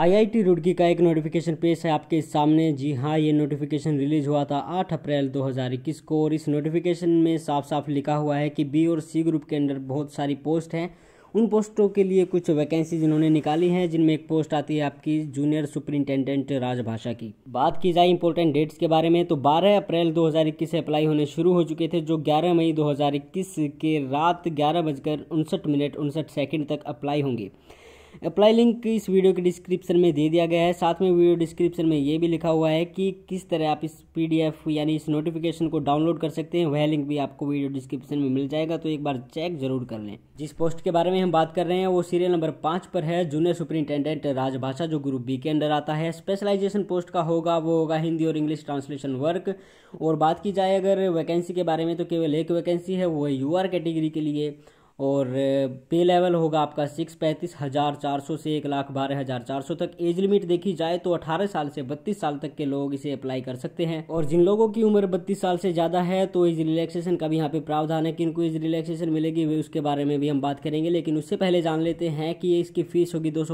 IIT Roorkee का एक notification पेश है आपके सामने जी हाँ ये नोटिफिकेशन रिलीज हुआ था 8 अप्रैल 2021 को और इस नोटिफिकेशन में साफ साफ लिखा हुआ है कि बी और सी ग्रुप के अंदर बहुत सारी पोस्ट हैं उन पोस्टों के लिए कुछ वैकेंसीज इन्होंने निकाली हैं जिनमें एक पोस्ट आती है आपकी जूनियर सुपरिंटेंडेंट राजभाषा की बात की जाए इंपॉर्टेंट डेट्स के बारे में तो 12 अप्रैल 2021 से अप्लाई होने शुरू हो चुके थे जो 11 मई 2021 के रात ग्यारह बजकर उनसठ मिनट उनसठ सेकेंड तक अप्लाई होंगे अप्लाई लिंक इस वीडियो के डिस्क्रिप्शन में दे दिया गया है साथ में वीडियो डिस्क्रिप्शन में ये भी लिखा हुआ है कि किस तरह आप इस पीडीएफ यानी इस नोटिफिकेशन को डाउनलोड कर सकते हैं वह लिंक भी आपको वीडियो डिस्क्रिप्शन में मिल जाएगा तो एक बार चेक जरूर कर लें जिस पोस्ट के बारे में हम बात कर रहे हैं वो सीरियल नंबर पाँच पर है जूनियर सुप्रिंटेंडेंट राजभाषा जो ग्रुप बी के अंडर आता है स्पेशलाइजेशन पोस्ट का होगा वो होगा हिंदी और इंग्लिश ट्रांसलेशन वर्क और बात की जाए अगर वैकेंसी के बारे में तो केवल एक वैकेंसी है वो है यू कैटेगरी के लिए और पे लेवल होगा आपका सिक्स पैंतीस हज़ार चार सौ से एक लाख बारह हज़ार चार सौ तक एज लिमिट देखी जाए तो अठारह साल से बत्तीस साल तक के लोग इसे अप्लाई कर सकते हैं और जिन लोगों की उम्र बत्तीस साल से ज़्यादा है तो इस रिलैक्सेशन का भी यहाँ पे प्रावधान है किनको एज इस रिलैक्सेशन मिलेगी उसके बारे में भी हम बात करेंगे लेकिन उससे पहले जान लेते हैं कि इसकी फ़ीस होगी दो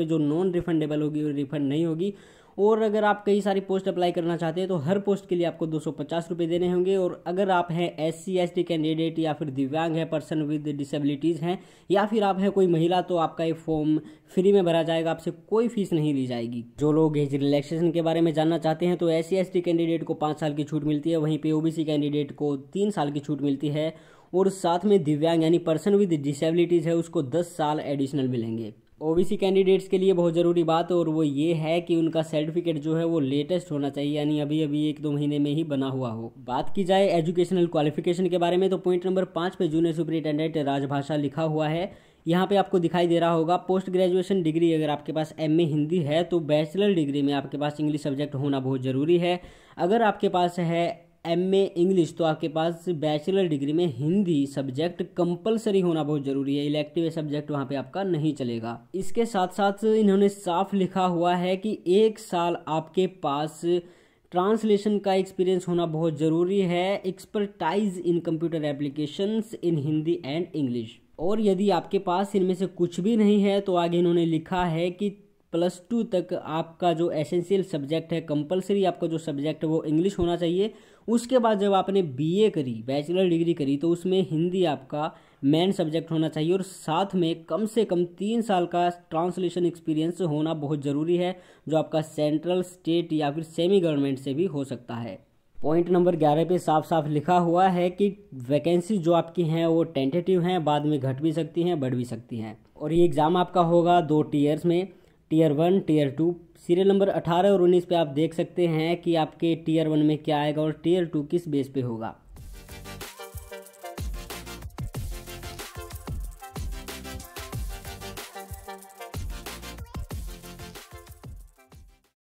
जो नॉन रिफंडेबल होगी और रिफंड नहीं होगी और अगर आप कई सारी पोस्ट अप्लाई करना चाहते हैं तो हर पोस्ट के लिए आपको दो सौ देने होंगे और अगर आप हैं एस सी कैंडिडेट या फिर दिव्यांग है पर्सन विद डिसेबिलिटीज़ हैं या फिर आप हैं कोई महिला तो आपका ये फॉर्म फ्री में भरा जाएगा आपसे कोई फीस नहीं ली जाएगी जो लोग एज रिलैक्सेशन के बारे में जानना चाहते हैं तो एस सी कैंडिडेट को पाँच साल की छूट मिलती है वहीं पर ओ कैंडिडेट को तीन साल की छूट मिलती है और साथ में दिव्यांग यानी पर्सन विद डिसेबिलिटीज़ है उसको दस साल एडिशनल मिलेंगे ओबीसी कैंडिडेट्स के लिए बहुत ज़रूरी बात और वो ये है कि उनका सर्टिफिकेट जो है वो लेटेस्ट होना चाहिए यानी अभी अभी एक दो महीने में ही बना हुआ हो बात की जाए एजुकेशनल क्वालिफिकेशन के बारे में तो पॉइंट नंबर पाँच पे जूनियर सुपरिटेंडेंट राजभाषा लिखा हुआ है यहाँ पे आपको दिखाई दे रहा होगा पोस्ट ग्रेजुएशन डिग्री अगर आपके पास एम ए हिंदी है तो बैचलर डिग्री में आपके पास इंग्लिश सब्जेक्ट होना बहुत ज़रूरी है अगर आपके पास है एम ए इंग्लिश तो आपके पास बैचलर डिग्री में हिंदी सब्जेक्ट कंपलसरी होना बहुत ज़रूरी है इलेक्टिव सब्जेक्ट वहाँ पे आपका नहीं चलेगा इसके साथ साथ इन्होंने साफ लिखा हुआ है कि एक साल आपके पास ट्रांसलेशन का एक्सपीरियंस होना बहुत ज़रूरी है expertise in computer application in Hindi and English और यदि आपके पास इनमें से कुछ भी नहीं है तो आगे इन्होंने लिखा है कि प्लस टू तक आपका जो एसेंशियल सब्जेक्ट है कंपलसरी आपका जो सब्जेक्ट है वो इंग्लिश होना चाहिए उसके बाद जब आपने बीए करी बैचलर डिग्री करी तो उसमें हिंदी आपका मेन सब्जेक्ट होना चाहिए और साथ में कम से कम तीन साल का ट्रांसलेशन एक्सपीरियंस होना बहुत ज़रूरी है जो आपका सेंट्रल स्टेट या फिर सेमी गवर्नमेंट से भी हो सकता है पॉइंट नंबर ग्यारह पे साफ साफ लिखा हुआ है कि वैकेंसी जो आपकी हैं वो टेंटेटिव हैं बाद में घट भी सकती हैं बढ़ भी सकती हैं और ये एग्ज़ाम आपका होगा दो टीयर्स में tier one tier two serial number अठारह और उन्नीस पे आप देख सकते हैं कि आपके टीयर वन में क्या आएगा और टीयर टू किस बेस पे होगा